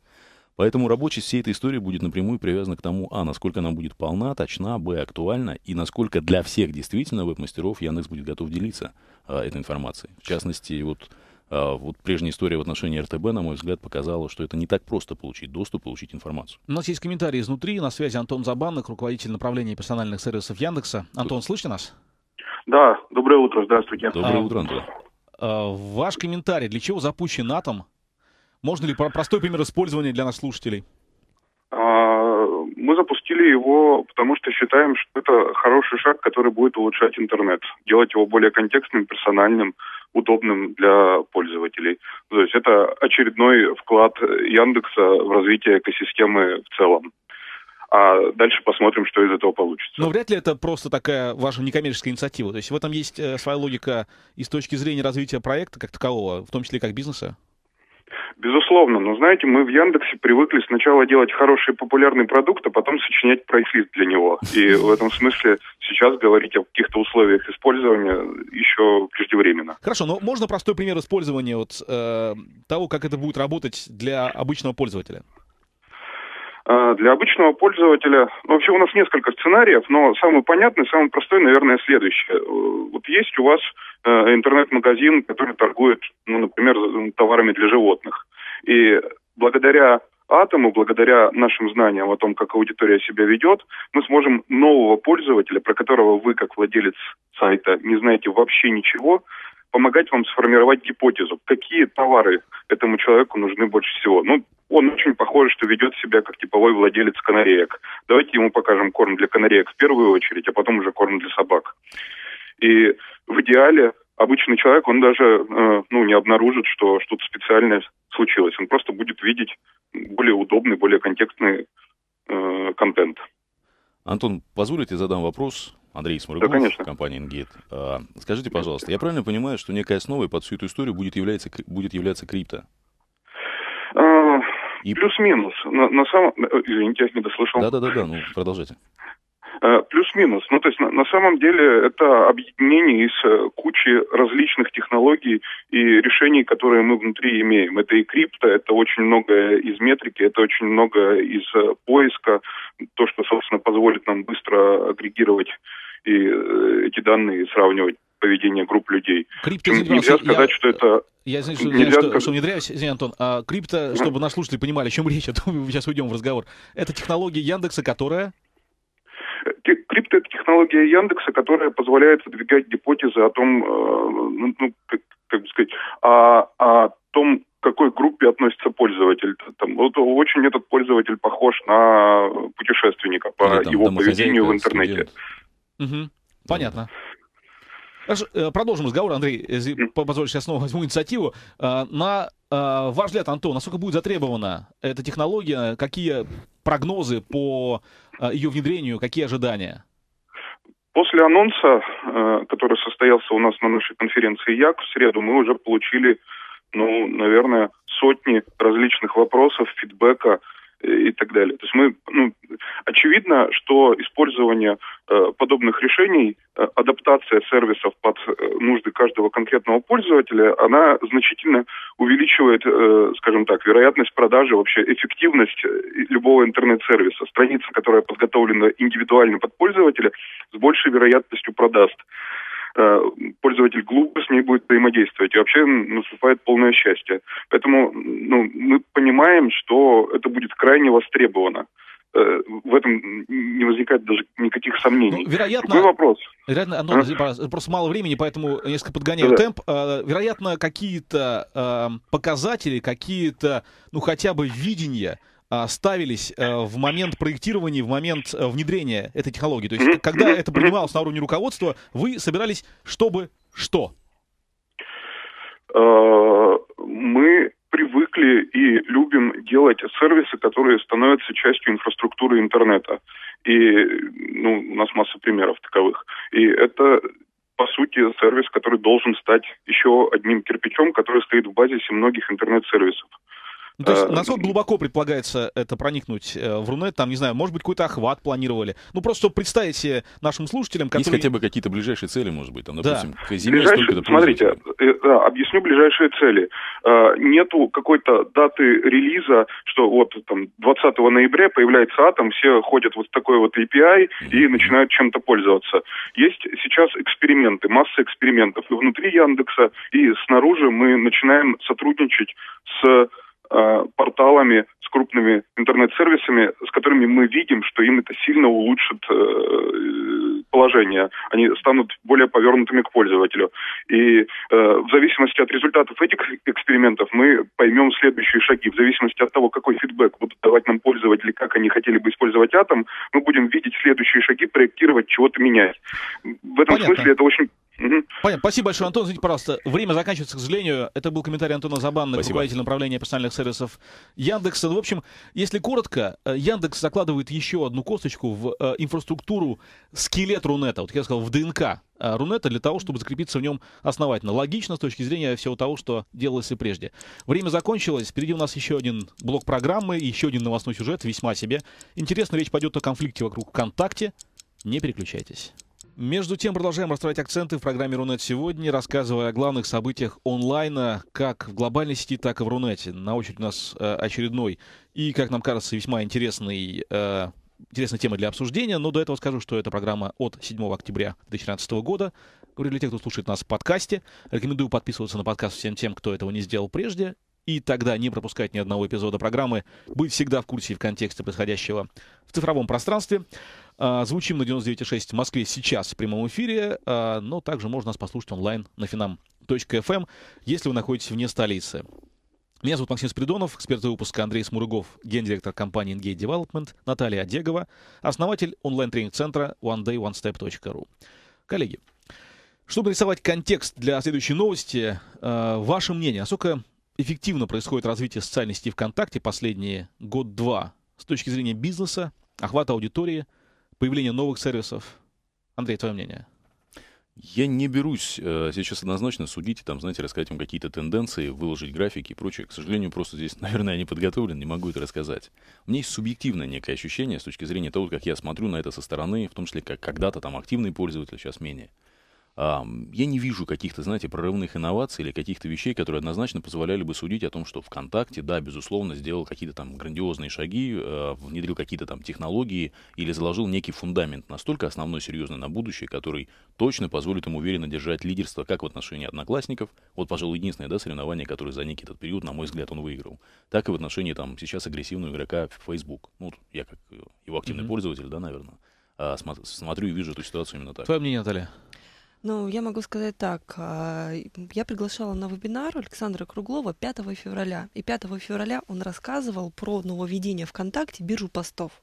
Поэтому рабочесть всей этой истории будет напрямую привязана к тому, а, насколько она будет полна, точна, б, актуальна, и насколько для всех действительно веб-мастеров Яндекс будет готов делиться а, этой информацией. В частности, вот а, вот прежняя история в отношении РТБ, на мой взгляд, показала, что это не так просто получить доступ, получить информацию. У нас есть комментарий изнутри. На связи Антон Забанок, руководитель направления персональных сервисов Яндекса. Антон, слышите нас? Да, доброе утро, здравствуйте. Доброе а, утро, Антон. А, ваш комментарий. Для чего запущен атом можно ли простой пример использования для наших слушателей? А, мы запустили его, потому что считаем, что это хороший шаг, который будет улучшать интернет, делать его более контекстным, персональным, удобным для пользователей. То есть это очередной вклад Яндекса в развитие экосистемы в целом а дальше посмотрим, что из этого получится. Но вряд ли это просто такая ваша некоммерческая инициатива. То есть в этом есть э, своя логика и с точки зрения развития проекта как такового, в том числе как бизнеса? Безусловно, но знаете, мы в Яндексе привыкли сначала делать хороший популярный продукт, а потом сочинять прайс-лист для него. И в этом смысле сейчас говорить о каких-то условиях использования еще преждевременно. Хорошо, но можно простой пример использования вот, э, того, как это будет работать для обычного пользователя? Э, для обычного пользователя, ну, вообще у нас несколько сценариев, но самый понятный, самый простой, наверное, следующий. Э, вот есть у вас э, интернет-магазин, который торгует, ну, например, товарами для животных. И благодаря атому, благодаря нашим знаниям о том, как аудитория себя ведет, мы сможем нового пользователя, про которого вы, как владелец сайта, не знаете вообще ничего, помогать вам сформировать гипотезу, какие товары этому человеку нужны больше всего. Ну, он очень похож, что ведет себя как типовой владелец канареек. Давайте ему покажем корм для канареек в первую очередь, а потом уже корм для собак. И в идеале обычный человек, он даже э, ну, не обнаружит, что что-то специальное случилось. Он просто будет видеть более удобный, более контекстный э, контент. Антон, позволите задам вопрос? Андрей Сморгунов, да, конечно. компания «Ингейт». А, скажите, пожалуйста, я правильно понимаю, что некая основа под всю эту историю будет являться, будет являться крипто? Э, и... Плюс-минус. На, на самом... Э, извините, я не дослышал. Да-да-да, ну продолжайте. Э, плюс-минус. Ну, то есть на, на самом деле это объединение из э, кучи различных технологий и решений, которые мы внутри имеем. Это и крипто, это очень много из метрики, это очень много из э, поиска, то, что, собственно, позволит нам быстро агрегировать и эти данные сравнивать поведение групп людей. Крипто нельзя сказать, что это я извиняюсь, что, Нельзя, что, как... что внедряюсь, извини, Антон. А крипто, чтобы наши слушатели понимали, о чем речь, а то мы сейчас уйдем в разговор. Это технология Яндекса, которая... Скрипт – это технология Яндекса, которая позволяет выдвигать гипотезы о том, э, ну, ну, как, как бы сказать, о, о том, к какой группе относится пользователь. Там, вот очень этот пользователь похож на путешественника по Или, там, его поведению в интернете. Угу. Понятно. Хорошо, э, продолжим разговор, Андрей, если позволишь, я снова возьму инициативу. Э, на ваш взгляд, Антон, насколько будет затребована эта технология, какие прогнозы по э, ее внедрению, какие ожидания? После анонса, э, который состоялся у нас на нашей конференции ЯК в среду, мы уже получили, ну, наверное, сотни различных вопросов, фидбэка, и так далее. То есть мы, ну, очевидно, что использование э, подобных решений, э, адаптация сервисов под э, нужды каждого конкретного пользователя, она значительно увеличивает, э, скажем так, вероятность продажи, вообще эффективность э, любого интернет-сервиса. Страница, которая подготовлена индивидуально под пользователя, с большей вероятностью продаст. Э, пользователь глубже с ней будет взаимодействовать. И вообще наступает полное счастье. Поэтому ну, мы понимаем, что это будет крайне востребовано э, в этом не возникает даже никаких ну, сомнений. Ну, вероятно, Другой вопрос. Вероятно, оно, а? просто мало времени, поэтому несколько подгоняю да. темп. А, вероятно, какие-то а, показатели, какие-то, ну, хотя бы видения а, ставились э, в момент проектирования, в момент э, внедрения этой технологии? То есть, когда это принималось на уровне руководства, вы собирались, чтобы что? Э, мы привыкли и любим делать сервисы, которые становятся частью инфраструктуры интернета. И ну, у нас масса примеров таковых. И это по сути, сервис, который должен стать еще одним кирпичом, который стоит в базисе многих интернет-сервисов. Uh, ну, то есть, э, насколько глубоко предполагается это проникнуть э, в Рунет? Там, не знаю, может быть, какой-то охват планировали? Ну, просто представьте нашим слушателям, которые... Есть хотя бы какие-то ближайшие цели, может быть, там, допустим, да. к зиме Ближайшие... Смотрите, э, да, объясню ближайшие цели. Нету какой-то даты релиза, что вот там 20 ноября появляется атом, все ходят вот в такой вот API и начинают чем-то пользоваться. Есть сейчас эксперименты, масса экспериментов и внутри Яндекса, и снаружи мы начинаем сотрудничать с Э, порталами, с крупными интернет-сервисами, с которыми мы видим, что им это сильно улучшит э, положение. Они станут более повернутыми к пользователю. И э, в зависимости от результатов этих экспериментов мы поймем следующие шаги. В зависимости от того, какой фидбэк будут давать нам пользователи, как они хотели бы использовать атом, мы будем видеть следующие шаги, проектировать, чего-то менять. В этом Понятно. смысле это очень Угу. Понятно. Спасибо большое, Антон. Извините, пожалуйста, время заканчивается, к сожалению. Это был комментарий Антона Забанна, руководитель направления персональных сервисов сервисов Яндекса. Ну, в общем, если коротко, э, Яндекс закладывает еще одну косточку в э, инфраструктуру скелет Рунета. Вот я сказал, в ДНК э, Рунета для того, чтобы закрепиться в нем основательно. Логично с точки зрения всего того, что делалось и прежде. Время закончилось. Впереди у нас еще один блок программы, еще один новостной сюжет, весьма себе. Интересно, речь пойдет о конфликте вокруг ВКонтакте. Не переключайтесь. Между тем, продолжаем расставлять акценты в программе «Рунет сегодня», рассказывая о главных событиях онлайна, как в глобальной сети, так и в «Рунете». На очередь у нас э, очередной и, как нам кажется, весьма интересный э, интересная тема для обсуждения, но до этого скажу, что это программа от 7 октября 2013 года. Говорю для тех, кто слушает нас в подкасте. Рекомендую подписываться на подкаст всем тем, кто этого не сделал прежде и тогда не пропускать ни одного эпизода программы, быть всегда в курсе и в контексте происходящего в цифровом пространстве. А, звучим на 99.6 в Москве сейчас в прямом эфире, а, но также можно нас послушать онлайн на finam.fm, эм, если вы находитесь вне столицы. Меня зовут Максим Спиридонов, эксперт выпуска Андрей Смурыгов, гендиректор компании Engage Development, Наталья Одегова, основатель онлайн-тренинг-центра onedayonestep.ru. Коллеги, чтобы нарисовать контекст для следующей новости, э, ваше мнение, насколько эффективно происходит развитие социальной сети ВКонтакте последние год-два с точки зрения бизнеса, охвата аудитории, появления новых сервисов? Андрей, твое мнение? Я не берусь э, сейчас однозначно судить, и там, знаете, рассказать вам какие-то тенденции, выложить графики и прочее. К сожалению, просто здесь, наверное, я не подготовлен, не могу это рассказать. У меня есть субъективное некое ощущение с точки зрения того, как я смотрю на это со стороны, в том числе как когда-то там активный пользователь, сейчас менее я не вижу каких-то, знаете, прорывных инноваций или каких-то вещей, которые однозначно позволяли бы судить о том, что ВКонтакте, да, безусловно, сделал какие-то там грандиозные шаги, э, внедрил какие-то там технологии или заложил некий фундамент настолько основной, серьезный на будущее, который точно позволит ему уверенно держать лидерство как в отношении одноклассников, вот, пожалуй, единственное, да, соревнование, которое за некий этот период, на мой взгляд, он выиграл, так и в отношении там сейчас агрессивного игрока в Facebook. Ну, я как его активный mm-hmm. пользователь, да, наверное, а, смотрю и вижу эту ситуацию именно так. Твое мнение, Наталья? Ну, я могу сказать так. А, я приглашала на вебинар Александра Круглова 5 февраля. И 5 февраля он рассказывал про нововведение ВКонтакте биржу постов.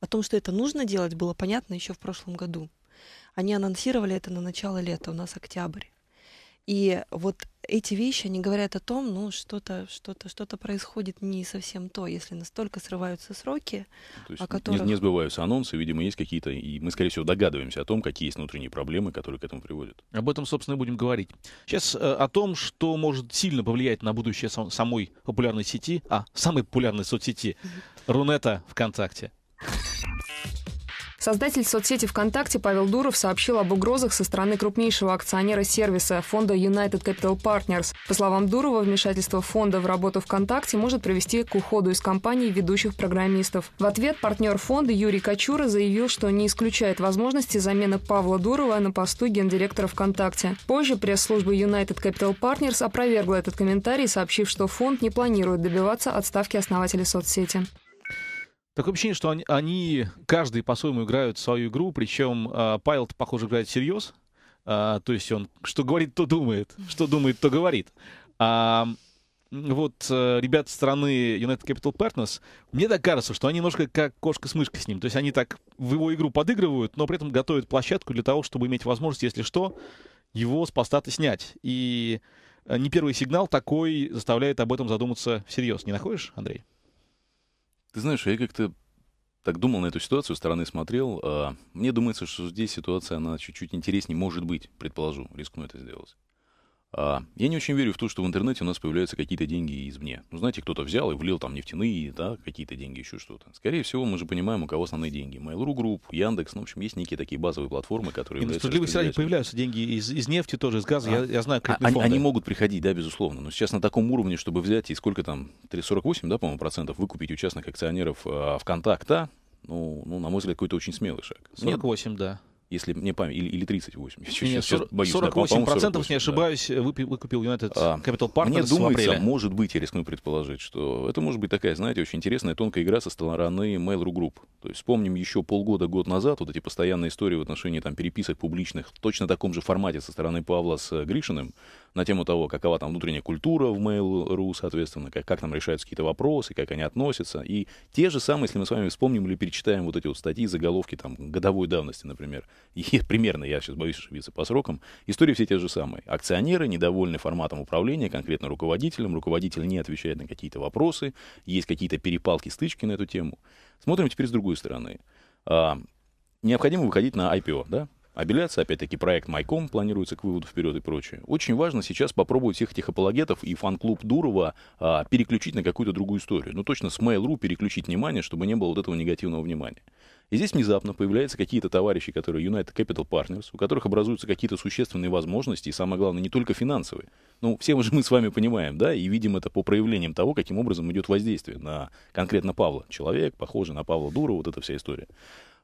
О том, что это нужно делать, было понятно еще в прошлом году. Они анонсировали это на начало лета, у нас октябрь. И вот эти вещи, они говорят о том, ну, что-то, что-то, что-то происходит не совсем то, если настолько срываются сроки, ну, то есть о которых... не, не сбываются анонсы, видимо, есть какие-то, и мы, скорее всего, догадываемся о том, какие есть внутренние проблемы, которые к этому приводят. Об этом, собственно, и будем говорить. Сейчас э, о том, что может сильно повлиять на будущее сам, самой популярной сети, а, самой популярной соцсети, Рунета ВКонтакте. Создатель соцсети ВКонтакте Павел Дуров сообщил об угрозах со стороны крупнейшего акционера сервиса фонда United Capital Partners. По словам Дурова, вмешательство фонда в работу ВКонтакте может привести к уходу из компании ведущих программистов. В ответ партнер фонда Юрий Качура заявил, что не исключает возможности замены Павла Дурова на посту гендиректора ВКонтакте. Позже пресс-служба United Capital Partners опровергла этот комментарий, сообщив, что фонд не планирует добиваться отставки основателя соцсети. Такое ощущение, что они, они каждый по-своему играют свою игру, причем э, а, Павел, похоже, играет всерьез. Э, а, то есть он что говорит, то думает, что думает, то говорит. А, вот э, ребят со стороны United Capital Partners, мне так кажется, что они немножко как кошка с мышкой с ним. То есть они так в его игру подыгрывают, но при этом готовят площадку для того, чтобы иметь возможность, если что, его с поста снять. И э, не первый сигнал такой заставляет об этом задуматься всерьез. Не находишь, Андрей? Ты знаешь, я как-то так думал на эту ситуацию, стороны смотрел. А, мне думается, что здесь ситуация, она чуть-чуть интереснее может быть, предположу, рискну это сделать. А, я не очень верю в то, что в интернете у нас появляются какие-то деньги извне. Ну, знаете, кто-то взял и влил там нефтяные, да, какие-то деньги, еще что-то. Скорее всего, мы же понимаем, у кого основные деньги. Mail.ru Group, Яндекс, ну, в общем, есть некие такие базовые платформы, которые... И на ну, справедливости ради появляются деньги из, из нефти тоже, из газа, а, я, я знаю, а, они, они могут приходить, да, безусловно. Но сейчас на таком уровне, чтобы взять и сколько там, 3,48, да, по-моему, процентов выкупить у частных акционеров э, ВКонтакта, ну, ну, на мой взгляд, какой-то очень смелый шаг. 48, Нет, да если мне память, или, или 38. Я Нет, сейчас, 40, боюсь, 48 да, процентов, не ошибаюсь, да. Э, выкупил United а, Capital Partners Мне думается, а может быть, я рискну предположить, что это может быть такая, знаете, очень интересная тонкая игра со стороны Mail.ru Group. То есть вспомним еще полгода, год назад вот эти постоянные истории в отношении там переписок публичных в точно таком же формате со стороны Павла с э, Гришиным, на тему того, какова там внутренняя культура в Mail.ru, соответственно, как, как там решаются какие-то вопросы, как они относятся. И те же самые, если мы с вами вспомним или перечитаем вот эти вот статьи, заголовки там годовой давности, например, и примерно, я сейчас боюсь ошибиться по срокам, истории все те же самые. Акционеры недовольны форматом управления, конкретно руководителем, руководитель не отвечает на какие-то вопросы, есть какие-то перепалки, стычки на эту тему. Смотрим теперь с другой стороны. А, необходимо выходить на IPO, да? Абеляция, опять-таки, проект Майком планируется к выводу вперед и прочее. Очень важно сейчас попробовать всех этих апологетов и фан-клуб Дурова а, переключить на какую-то другую историю. Ну, точно с Mail.ru переключить внимание, чтобы не было вот этого негативного внимания. И здесь внезапно появляются какие-то товарищи, которые United Capital Partners, у которых образуются какие-то существенные возможности, и самое главное, не только финансовые. Ну, все же мы с вами понимаем, да, и видим это по проявлениям того, каким образом идет воздействие на конкретно Павла. Человек, похожий на Павла Дура, вот эта вся история.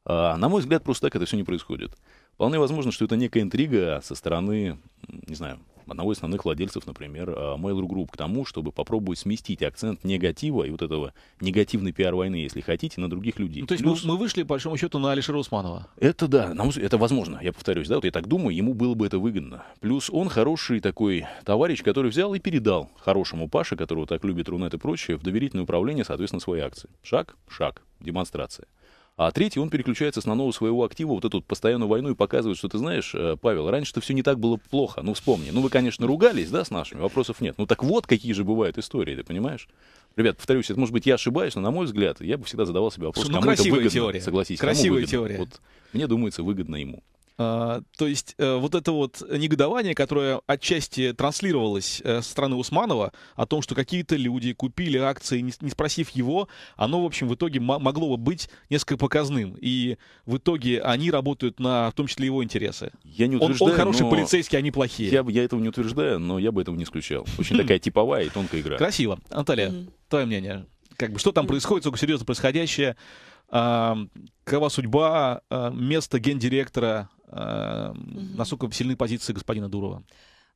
А, на мой взгляд, просто так это все не происходит. Вполне возможно, что это некая интрига со стороны, не знаю, одного из основных владельцев, например, а, Mail.ru Group, к тому, чтобы попробовать сместить акцент негатива и вот этого негативной пиар-войны, если хотите, на других людей. Ну, то есть Плюс... мы, вышли, по большому счету, на Алишера Усманова? Это да, нам, это возможно, я повторюсь, да, вот я так думаю, ему было бы это выгодно. Плюс он хороший такой товарищ, который взял и передал хорошему Паше, которого так любит Рунет и прочее, в доверительное управление, соответственно, свои акции. Шаг, шаг, демонстрация. А третий, он переключается с нового своего актива, вот эту постоянную войну и показывает, что ты знаешь, э, Павел, раньше-то все не так было плохо, ну вспомни. Ну вы, конечно, ругались, да, с нашими, вопросов нет. Ну так вот, какие же бывают истории, ты понимаешь? Ребят, повторюсь, это может быть я ошибаюсь, но на мой взгляд, я бы всегда задавал себе вопрос, ну, кому это выгодно, теория. согласись. Красивая выгодно? теория. Вот мне думается, выгодно ему. А, то есть э, вот это вот негодование, которое отчасти транслировалось э, со стороны Усманова о том, что какие-то люди купили акции, не спросив его, оно, в общем, в итоге могло бы быть несколько показным. И в итоге они работают на, в том числе, его интересы. Я не утверждаю, он, он хороший но... полицейский, они плохие. Я, я этого не утверждаю, но я бы этого не исключал. Очень хм. такая типовая и тонкая игра. Красиво. Наталья, твое мнение? Как бы, что там происходит, сколько серьезно происходящее? А, какова судьба а, места гендиректора Угу. Насколько сильны позиции господина Дурова?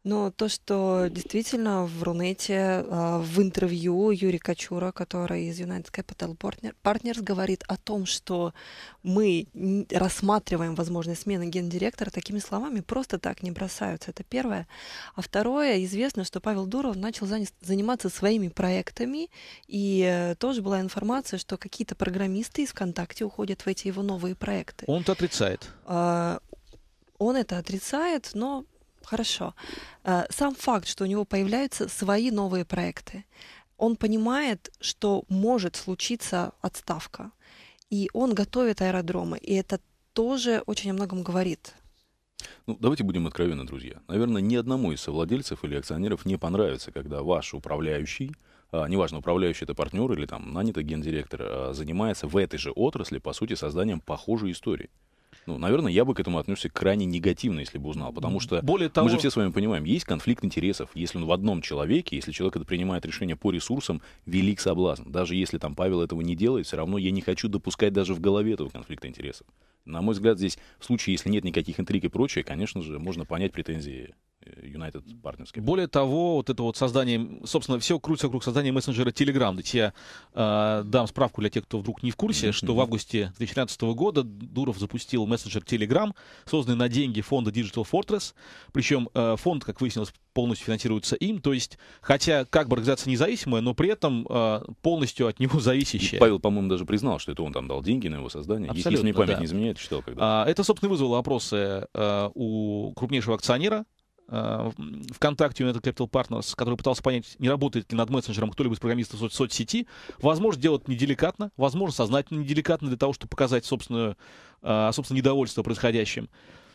Ну, то, что действительно в Рунете э, в интервью Юрий Качура, который из United Capital Partners, говорит о том, что мы рассматриваем возможность смены гендиректора, такими словами просто так не бросаются. Это первое. А второе, известно, что Павел Дуров начал заниматься своими проектами, и э, тоже была информация, что какие-то программисты из ВКонтакте уходят в эти его новые проекты. Он-то отрицает. А, он это отрицает, но хорошо. Э, сам факт, что у него появляются свои новые проекты, он понимает, что может случиться отставка, и он готовит аэродромы, и это тоже очень о многом говорит. Ну, давайте будем откровенны, друзья. Наверное, ни одному из совладельцев или акционеров не понравится, когда ваш управляющий, а, неважно, управляющий это партнер или там нанятый гендиректор, а, занимается в этой же отрасли, по сути, созданием похожей истории ну, наверное, я бы к этому отнесся крайне негативно, если бы узнал, потому что Более того... мы же все с вами понимаем, есть конфликт интересов. Если он в одном человеке, если человек это принимает решение по ресурсам, велик соблазн. Даже если там Павел этого не делает, все равно я не хочу допускать даже в голове этого конфликта интересов. На мой взгляд, здесь в случае, если нет никаких интриг и прочее, конечно же, можно понять претензии United Partners. Более того, вот это вот создание, собственно, все крутится вокруг создания мессенджера Telegram. Ведь я э, дам справку для тех, кто вдруг не в курсе, mm-hmm. что в августе 2013 года Дуров запустил мессенджер Telegram, созданный на деньги фонда Digital Fortress. Причем э, фонд, как выяснилось, полностью финансируется им. То есть, хотя как бы организация независимая, но при этом э, полностью от него зависящая. И Павел, по-моему, даже признал, что это он там дал деньги на его создание. Абсолютно, Если мне память да. не изменяет, читал когда. А, это, собственно, вызвало опросы э, у крупнейшего акционера Э, ВКонтакте United Capital Partners, который пытался понять, не работает ли над мессенджером кто-либо из программистов соц соцсети, возможно, делать неделикатно, возможно, сознательно неделикатно для того, чтобы показать собственное, э, собственное недовольство происходящим.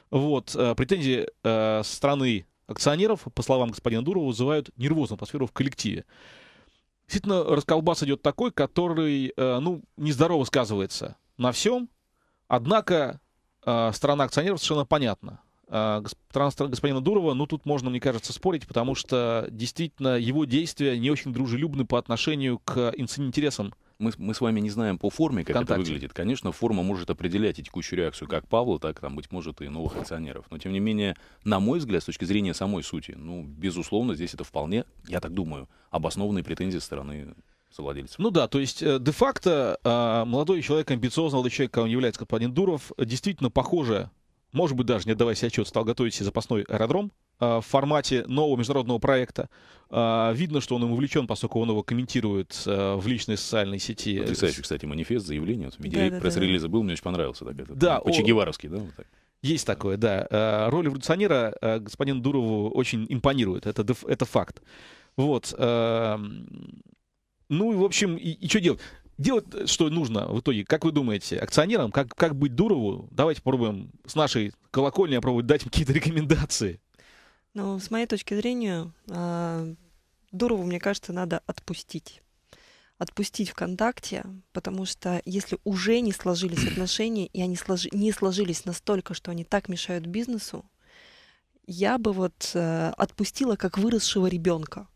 Вот, э, претензии стороны акционеров, по словам господина Дурова, вызывают нервозную атмосферу в коллективе. Действительно, расколбас идет такой, который, ну, нездорово сказывается на всем, однако сторона акционеров совершенно понятна а, господина Дурова, ну тут можно, мне кажется, спорить, потому что действительно его действия не очень дружелюбны по отношению к интересам мы, мы с вами не знаем по форме, как Вконтакте. это выглядит. Конечно, форма может определять и текущую реакцию как Павла, так, там, быть может, и новых акционеров. Но, тем не менее, на мой взгляд, с точки зрения самой сути, ну, безусловно, здесь это вполне, я так думаю, обоснованные претензии стороны совладельцев. Ну да, то есть э, де-факто а, молодой человек, амбициозный молодой человек, он является господин Дуров, действительно похоже может быть, даже не отдавая себе отчет, стал готовить себе запасной аэродром э, в формате нового международного проекта. Э, видно, что он им увлечен, поскольку он его комментирует э, в личной социальной сети. Потрясающий, кстати, манифест, заявление. Вот, да, да, пресс-релиза да. был, мне очень понравился. Так, этот. да, по-чегеваровски, да? Вот так. Есть такое, да. Роль революционера господин Дурову очень импонирует. Это, это факт. Вот. Эм, ну и, в общем, и, и что делать? делать, что нужно в итоге, как вы думаете, акционерам, как, как быть Дурову? Давайте попробуем с нашей колокольни попробовать дать им какие-то рекомендации. Ну, с моей точки зрения, а, Дурову, мне кажется, надо отпустить. Отпустить ВКонтакте, потому что если уже не сложились отношения, и они сложи, не сложились настолько, что они так мешают бизнесу, я бы вот э, отпустила как выросшего ребенка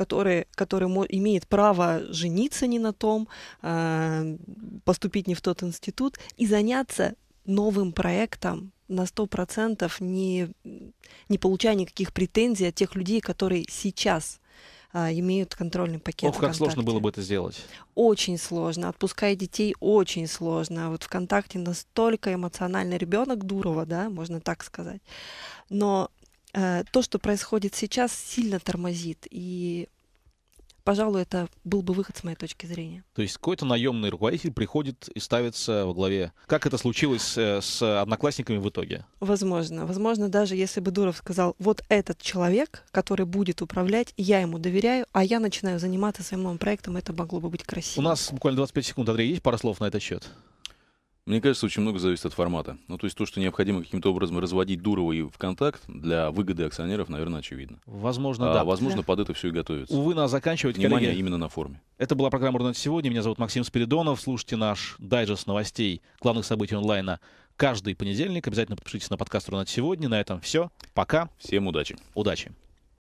который, который имеет право жениться не на том, а, поступить не в тот институт и заняться новым проектом на 100%, не, не получая никаких претензий от тех людей, которые сейчас а, имеют контрольный пакет. Ох, как сложно было бы это сделать. Очень сложно. Отпуская детей очень сложно. Вот ВКонтакте настолько эмоциональный ребенок Дурова, да, можно так сказать. Но Э, то, что происходит сейчас, сильно тормозит. И, пожалуй, это был бы выход с моей точки зрения. То есть какой-то наемный руководитель приходит и ставится во главе. Как это случилось э, с одноклассниками в итоге? Возможно. Возможно, даже если бы Дуров сказал, вот этот человек, который будет управлять, я ему доверяю, а я начинаю заниматься своим новым проектом, это могло бы быть красиво. У нас буквально 25 секунд, Андрей, есть пара слов на этот счет? Мне кажется, очень много зависит от формата. Ну, то есть то, что необходимо каким-то образом разводить Дурова и ВКонтакт для выгоды акционеров, наверное, очевидно. Возможно, а, да. Возможно, под это все и готовится. Увы, нас заканчивать, Внимание коллеги. именно на форме. Это была программа «Рунет сегодня». Меня зовут Максим Спиридонов. Слушайте наш дайджест новостей главных событий онлайна каждый понедельник. Обязательно подпишитесь на подкаст «Рунет сегодня». На этом все. Пока. Всем удачи. Удачи.